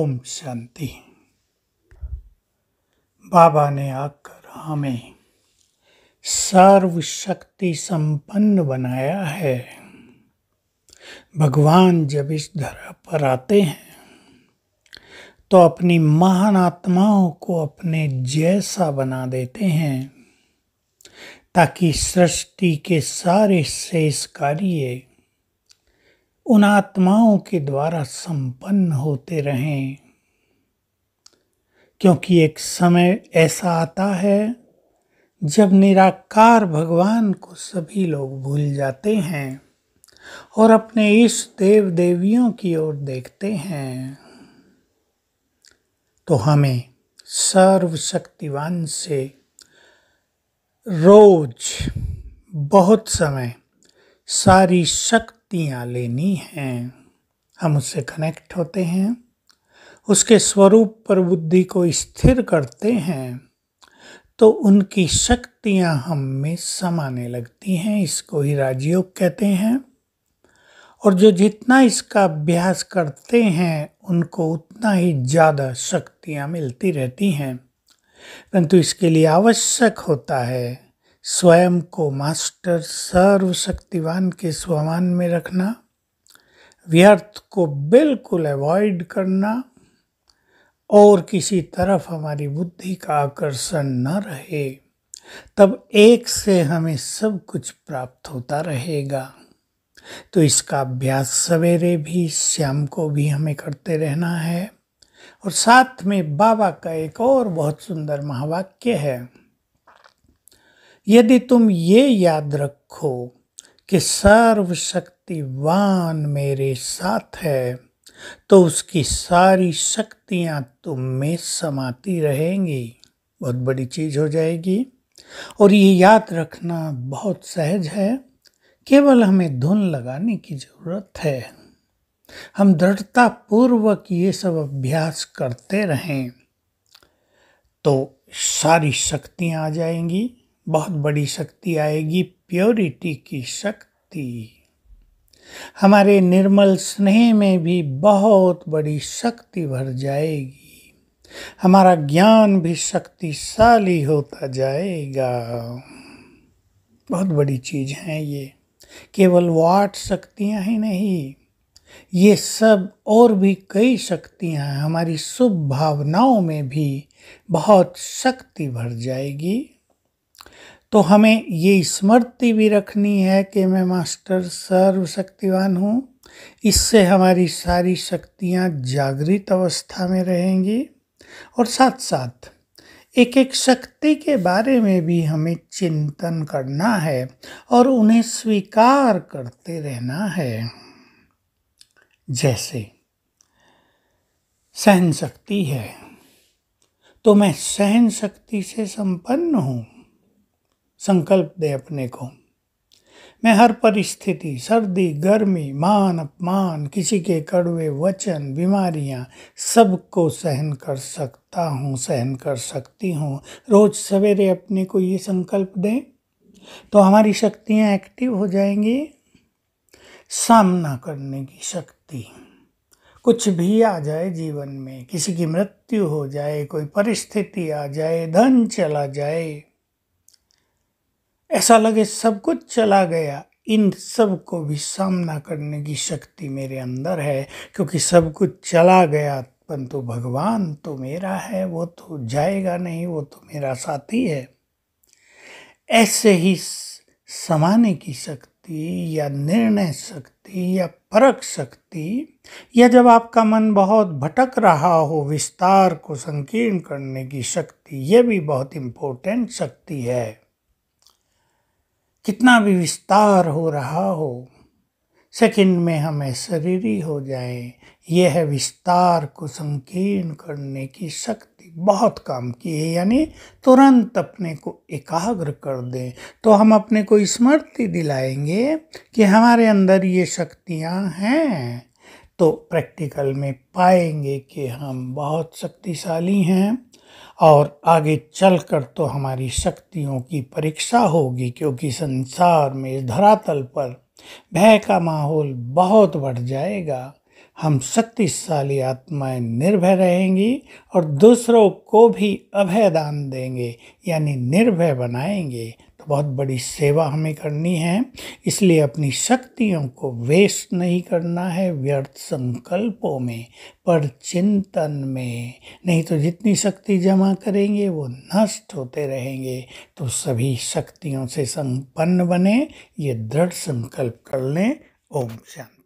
ओम शांति बाबा ने आकर हमें सर्वशक्ति संपन्न बनाया है भगवान जब इस धरा पर आते हैं तो अपनी महान आत्माओं को अपने जैसा बना देते हैं ताकि सृष्टि के सारे शेष कार्य उन आत्माओं के द्वारा संपन्न होते रहें क्योंकि एक समय ऐसा आता है जब निराकार भगवान को सभी लोग भूल जाते हैं और अपने इस देव देवियों की ओर देखते हैं तो हमें सर्वशक्तिवान से रोज बहुत समय सारी शक्ति शक्तियाँ लेनी हैं हम उससे कनेक्ट होते हैं उसके स्वरूप पर बुद्धि को स्थिर करते हैं तो उनकी शक्तियाँ हम में समाने लगती हैं इसको ही राजयोग कहते हैं और जो जितना इसका अभ्यास करते हैं उनको उतना ही ज़्यादा शक्तियाँ मिलती रहती हैं परंतु इसके लिए आवश्यक होता है स्वयं को मास्टर सर्वशक्तिवान के स्वमान में रखना व्यर्थ को बिल्कुल अवॉइड करना और किसी तरफ हमारी बुद्धि का आकर्षण न रहे तब एक से हमें सब कुछ प्राप्त होता रहेगा तो इसका अभ्यास सवेरे भी शाम को भी हमें करते रहना है और साथ में बाबा का एक और बहुत सुंदर महावाक्य है यदि तुम ये याद रखो कि सर्वशक्तिवान मेरे साथ है तो उसकी सारी शक्तियाँ तुम में समाती रहेंगी बहुत बड़ी चीज़ हो जाएगी और ये याद रखना बहुत सहज है केवल हमें धुन लगाने की ज़रूरत है हम दृढ़तापूर्वक ये सब अभ्यास करते रहें तो सारी शक्तियाँ आ जाएंगी बहुत बड़ी शक्ति आएगी प्योरिटी की शक्ति हमारे निर्मल स्नेह में भी बहुत बड़ी शक्ति भर जाएगी हमारा ज्ञान भी शक्तिशाली होता जाएगा बहुत बड़ी चीज़ है ये केवल वाट शक्तियाँ ही नहीं ये सब और भी कई शक्तियाँ हमारी शुभ भावनाओं में भी बहुत शक्ति भर जाएगी तो हमें ये स्मृति भी रखनी है कि मैं मास्टर सर्वशक्तिवान हूँ इससे हमारी सारी शक्तियाँ जागृत अवस्था में रहेंगी और साथ साथ एक एक शक्ति के बारे में भी हमें चिंतन करना है और उन्हें स्वीकार करते रहना है जैसे सहन शक्ति है तो मैं सहन शक्ति से संपन्न हूँ संकल्प दे अपने को मैं हर परिस्थिति सर्दी गर्मी मान अपमान किसी के कड़वे वचन बीमारियाँ सबको सहन कर सकता हूँ सहन कर सकती हूँ रोज सवेरे अपने को ये संकल्प दें तो हमारी शक्तियाँ एक्टिव हो जाएंगी सामना करने की शक्ति कुछ भी आ जाए जीवन में किसी की मृत्यु हो जाए कोई परिस्थिति आ जाए धन चला जाए ऐसा लगे सब कुछ चला गया इन सब को भी सामना करने की शक्ति मेरे अंदर है क्योंकि सब कुछ चला गया परंतु भगवान तो मेरा है वो तो जाएगा नहीं वो तो मेरा साथी है ऐसे ही समाने की शक्ति या निर्णय शक्ति या परक शक्ति या जब आपका मन बहुत भटक रहा हो विस्तार को संकीर्ण करने की शक्ति यह भी बहुत इम्पोर्टेंट शक्ति है कितना भी विस्तार हो रहा हो सेकंड में हमें शरीरी हो जाए यह विस्तार को संकीर्ण करने की शक्ति बहुत काम की है यानी तुरंत अपने को एकाग्र कर दें तो हम अपने को स्मृति दिलाएंगे कि हमारे अंदर ये शक्तियाँ हैं तो प्रैक्टिकल में पाएंगे कि हम बहुत शक्तिशाली हैं और आगे चलकर तो हमारी शक्तियों की परीक्षा होगी क्योंकि संसार में इस धरातल पर भय का माहौल बहुत बढ़ जाएगा हम शक्तिशाली आत्माएं निर्भय रहेंगी और दूसरों को भी अभय दान देंगे यानी निर्भय बनाएंगे तो बहुत बड़ी सेवा हमें करनी है इसलिए अपनी शक्तियों को वेस्ट नहीं करना है व्यर्थ संकल्पों में पर चिंतन में नहीं तो जितनी शक्ति जमा करेंगे वो नष्ट होते रहेंगे तो सभी शक्तियों से संपन्न बने ये दृढ़ संकल्प कर लें ओम शांति